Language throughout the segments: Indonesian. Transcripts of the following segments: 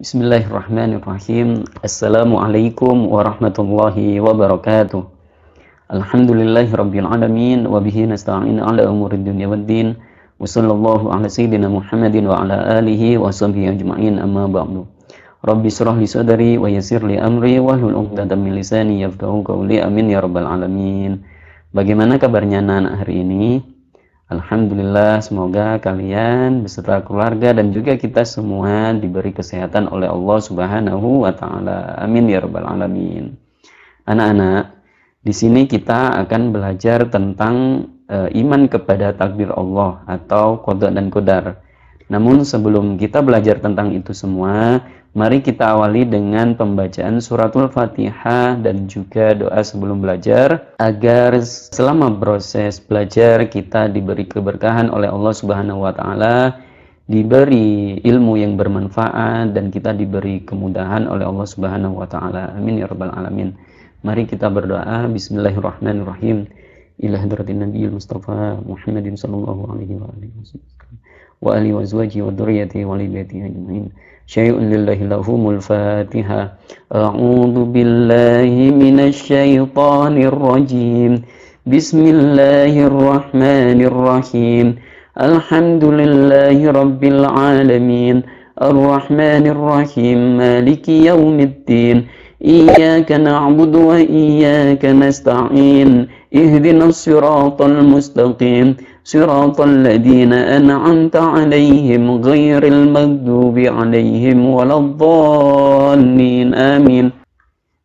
Bismillahirrahmanirrahim. Assalamualaikum warahmatullahi wabarakatuh. Alhamdulillahi rabbil alamin wa bihi nasta'in ala umuri dunya waddin. Wa sallallahu ala sayyidina Muhammadin wa ala alihi wa sahbihi ajma'in amma ba'du. Rabbi surah li sadari wa yasir li amri wa hul uqdatan min lisani yafqahu qawli amin ya rabbal alamin. Bagaimana kabarnya anak hari ini? Alhamdulillah, semoga kalian beserta keluarga dan juga kita semua diberi kesehatan oleh Allah Subhanahu wa taala. Amin ya rabbal alamin. Anak-anak, di sini kita akan belajar tentang e, iman kepada takdir Allah atau qada dan kodar. Namun sebelum kita belajar tentang itu semua, mari kita awali dengan pembacaan suratul Fatihah dan juga doa sebelum belajar agar selama proses belajar kita diberi keberkahan oleh Allah Subhanahu wa taala, diberi ilmu yang bermanfaat dan kita diberi kemudahan oleh Allah Subhanahu wa taala. Amin ya rabbal alamin. Mari kita berdoa bismillahirrahmanirrahim. إلى هدرة النبي المصطفى محمد صلى الله عليه وآله وسلم وآله وأزواجه وذريته ولبيته أجمعين شيء لله لهم الفاتحة أعوذ بالله من الشيطان الرجيم بسم الله الرحمن الرحيم الحمد لله رب العالمين الرحمن الرحيم مالك يوم الدين إياك نعبد وإياك نستعين اهدنا الصراط المستقيم صراط الذين أنعمت عليهم غير المغضوب عليهم ولا الضالين آمين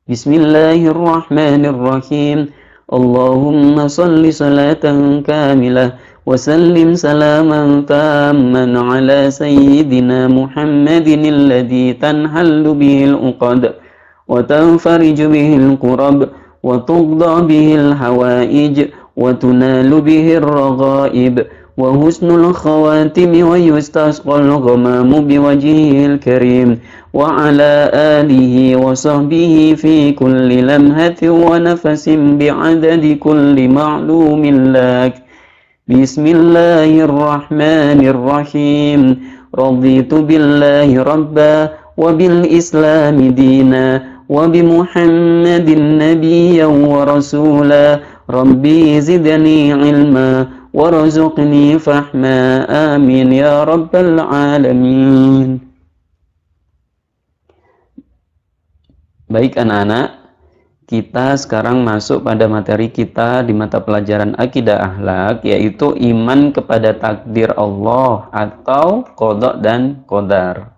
بسم الله الرحمن الرحيم اللهم صل صلاة كاملة وسلم سلاما تاما على سيدنا محمد الذي تنحل به العقد وتنفرج به القرب وتقضى به الحوائج وتنال به الرغائب وحسن الخواتم ويستسقى الغمام بوجهه الكريم وعلى آله وصحبه في كل لمهة ونفس بعدد كل معلوم لك بسم الله الرحمن الرحيم رضيت بالله ربا وبالإسلام دينا وبمحمد النبي ورسولا ربي زدني علما ورزقني فحما آمين يا رب العالمين Baik anak-anak, kita sekarang masuk pada materi kita di mata pelajaran akidah akhlak yaitu iman kepada takdir Allah atau kodok dan kodar.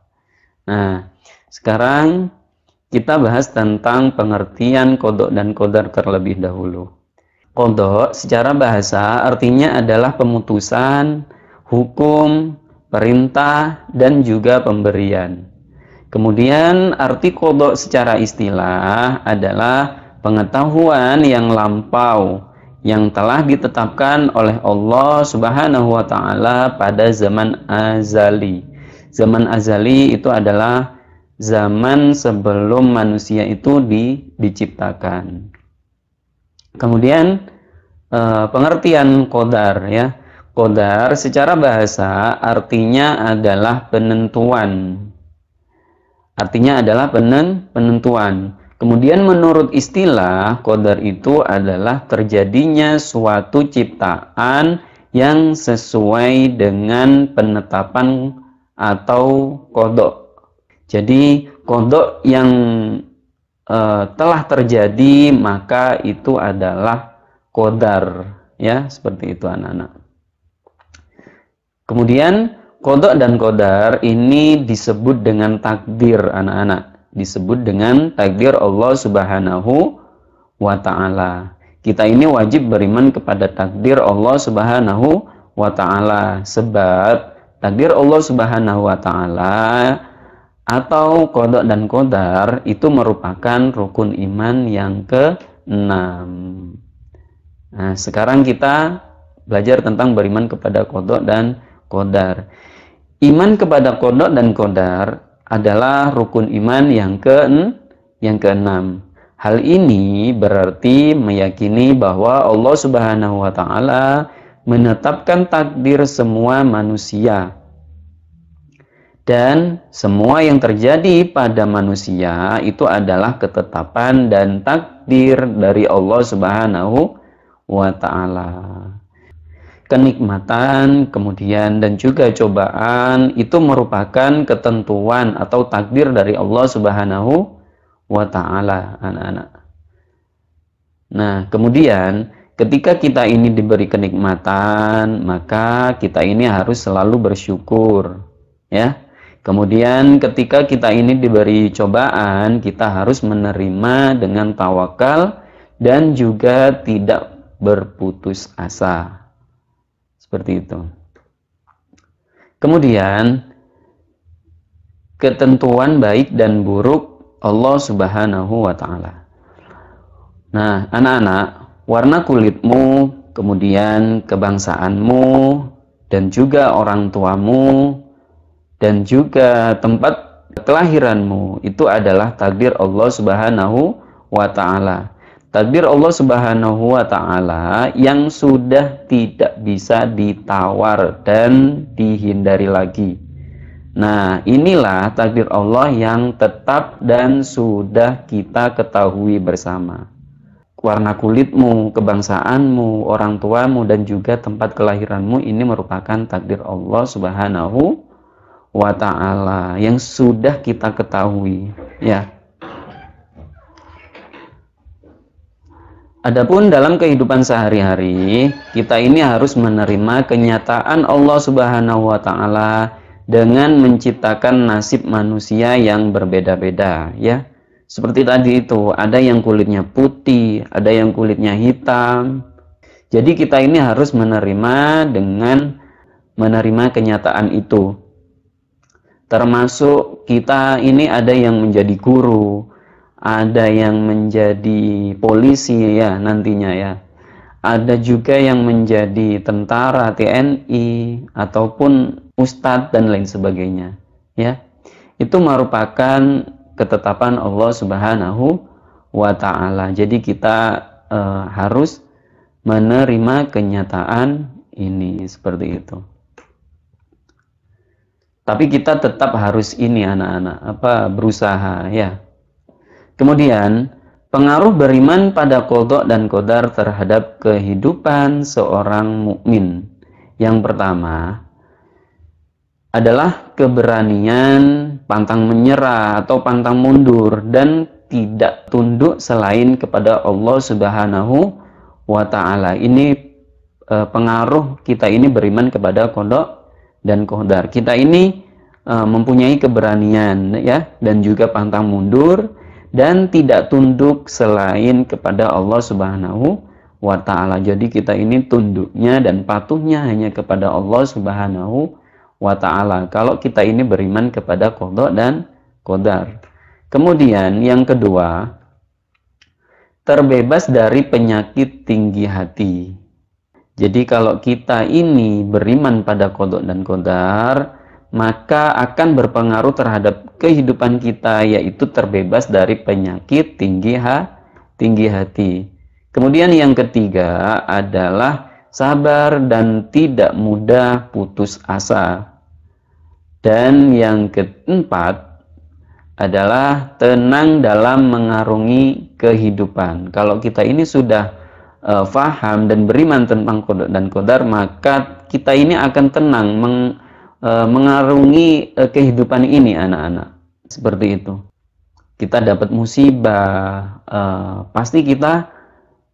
Nah, sekarang kita bahas tentang pengertian kodok dan kodar terlebih dahulu. Kodok secara bahasa artinya adalah pemutusan, hukum, perintah, dan juga pemberian. Kemudian arti kodok secara istilah adalah pengetahuan yang lampau yang telah ditetapkan oleh Allah Subhanahu wa taala pada zaman azali. Zaman azali itu adalah zaman sebelum manusia itu di, diciptakan. Kemudian e, pengertian kodar ya. Kodar secara bahasa artinya adalah penentuan. Artinya adalah penen, penentuan. Kemudian menurut istilah kodar itu adalah terjadinya suatu ciptaan yang sesuai dengan penetapan atau kodok jadi kodok yang e, telah terjadi maka itu adalah kodar ya seperti itu anak-anak. Kemudian kodok dan kodar ini disebut dengan takdir anak-anak disebut dengan takdir Allah Subhanahu wa taala. Kita ini wajib beriman kepada takdir Allah Subhanahu wa taala sebab takdir Allah Subhanahu wa taala atau kodok dan kodar itu merupakan rukun iman yang ke-6 nah sekarang kita belajar tentang beriman kepada kodok dan kodar iman kepada kodok dan kodar adalah rukun iman yang ke yang keenam hal ini berarti meyakini bahwa Allah subhanahu wa ta'ala menetapkan takdir semua manusia dan semua yang terjadi pada manusia itu adalah ketetapan dan takdir dari Allah Subhanahu wa taala. Kenikmatan, kemudian dan juga cobaan itu merupakan ketentuan atau takdir dari Allah Subhanahu wa taala, anak-anak. Nah, kemudian ketika kita ini diberi kenikmatan, maka kita ini harus selalu bersyukur, ya Kemudian ketika kita ini diberi cobaan, kita harus menerima dengan tawakal dan juga tidak berputus asa. Seperti itu. Kemudian ketentuan baik dan buruk Allah Subhanahu wa taala. Nah, anak-anak, warna kulitmu, kemudian kebangsaanmu dan juga orang tuamu dan juga tempat kelahiranmu itu adalah takdir Allah Subhanahu wa taala. Takdir Allah Subhanahu wa taala yang sudah tidak bisa ditawar dan dihindari lagi. Nah, inilah takdir Allah yang tetap dan sudah kita ketahui bersama. Warna kulitmu, kebangsaanmu, orang tuamu, dan juga tempat kelahiranmu ini merupakan takdir Allah Subhanahu wa taala yang sudah kita ketahui ya Adapun dalam kehidupan sehari-hari, kita ini harus menerima kenyataan Allah Subhanahu wa taala dengan menciptakan nasib manusia yang berbeda-beda, ya. Seperti tadi itu, ada yang kulitnya putih, ada yang kulitnya hitam. Jadi kita ini harus menerima dengan menerima kenyataan itu termasuk kita ini ada yang menjadi guru, ada yang menjadi polisi ya nantinya ya. Ada juga yang menjadi tentara, TNI ataupun ustadz dan lain sebagainya ya. Itu merupakan ketetapan Allah Subhanahu wa taala. Jadi kita eh, harus menerima kenyataan ini seperti itu. Tapi kita tetap harus ini anak-anak, apa berusaha ya. Kemudian pengaruh beriman pada kodok dan kodar terhadap kehidupan seorang mukmin. Yang pertama adalah keberanian pantang menyerah atau pantang mundur dan tidak tunduk selain kepada Allah Subhanahu wa taala. Ini eh, pengaruh kita ini beriman kepada kodok dan kohdar. Kita ini uh, mempunyai keberanian ya dan juga pantang mundur dan tidak tunduk selain kepada Allah Subhanahu wa taala. Jadi kita ini tunduknya dan patuhnya hanya kepada Allah Subhanahu wa taala. Kalau kita ini beriman kepada qada dan qadar. Kemudian yang kedua, terbebas dari penyakit tinggi hati jadi kalau kita ini beriman pada kodok dan kodar, maka akan berpengaruh terhadap kehidupan kita, yaitu terbebas dari penyakit tinggi, ha, tinggi hati. Kemudian yang ketiga adalah sabar dan tidak mudah putus asa. Dan yang keempat adalah tenang dalam mengarungi kehidupan. Kalau kita ini sudah uh, faham dan beriman tentang kodok dan kodar maka kita ini akan tenang meng, uh, mengarungi uh, kehidupan ini anak-anak seperti itu kita dapat musibah uh, pasti kita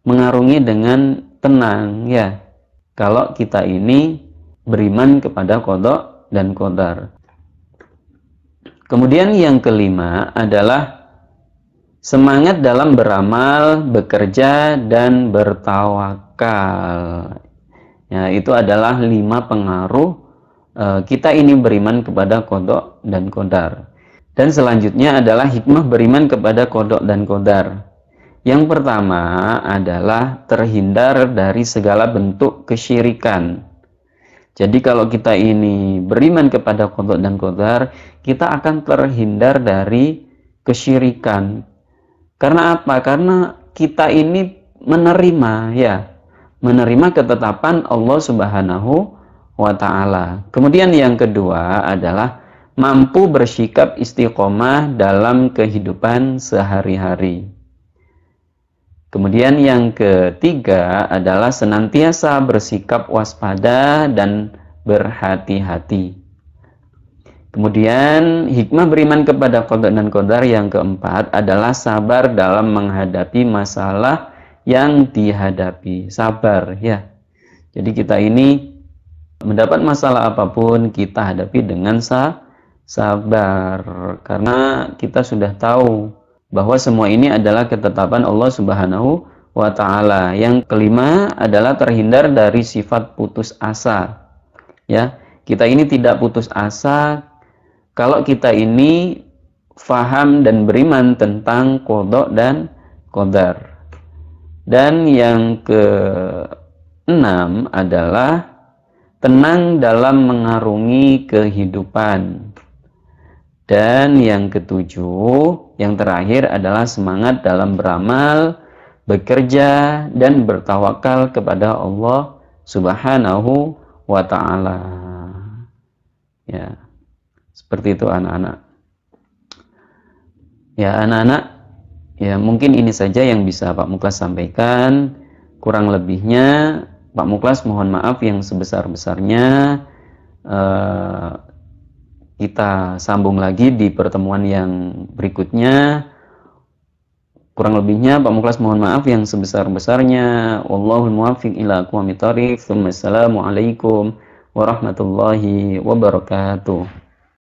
mengarungi dengan tenang ya kalau kita ini beriman kepada kodok dan kodar kemudian yang kelima adalah Semangat dalam beramal, bekerja, dan bertawakal. Ya, itu adalah lima pengaruh e, kita ini beriman kepada kodok dan kodar. Dan selanjutnya adalah hikmah beriman kepada kodok dan kodar. Yang pertama adalah terhindar dari segala bentuk kesyirikan. Jadi kalau kita ini beriman kepada kodok dan kodar, kita akan terhindar dari kesyirikan, karena apa? Karena kita ini menerima ya, menerima ketetapan Allah Subhanahu wa taala. Kemudian yang kedua adalah mampu bersikap istiqomah dalam kehidupan sehari-hari. Kemudian yang ketiga adalah senantiasa bersikap waspada dan berhati-hati. Kemudian hikmah beriman kepada kodok dan kodar yang keempat adalah sabar dalam menghadapi masalah yang dihadapi. Sabar ya. Jadi kita ini mendapat masalah apapun kita hadapi dengan sabar karena kita sudah tahu bahwa semua ini adalah ketetapan Allah Subhanahu wa taala. Yang kelima adalah terhindar dari sifat putus asa. Ya, kita ini tidak putus asa kalau kita ini faham dan beriman tentang kodok dan kodar. Dan yang ke enam adalah tenang dalam mengarungi kehidupan. Dan yang ketujuh, yang terakhir adalah semangat dalam beramal, bekerja, dan bertawakal kepada Allah Subhanahu wa Ta'ala. Ya. Seperti itu anak-anak. Ya anak-anak, ya mungkin ini saja yang bisa Pak Muklas sampaikan. Kurang lebihnya Pak Muklas mohon maaf yang sebesar-besarnya. Eh, kita sambung lagi di pertemuan yang berikutnya. Kurang lebihnya Pak Muklas mohon maaf yang sebesar-besarnya. Wallahul muwaffiq ila aqwamit warahmatullahi wabarakatuh.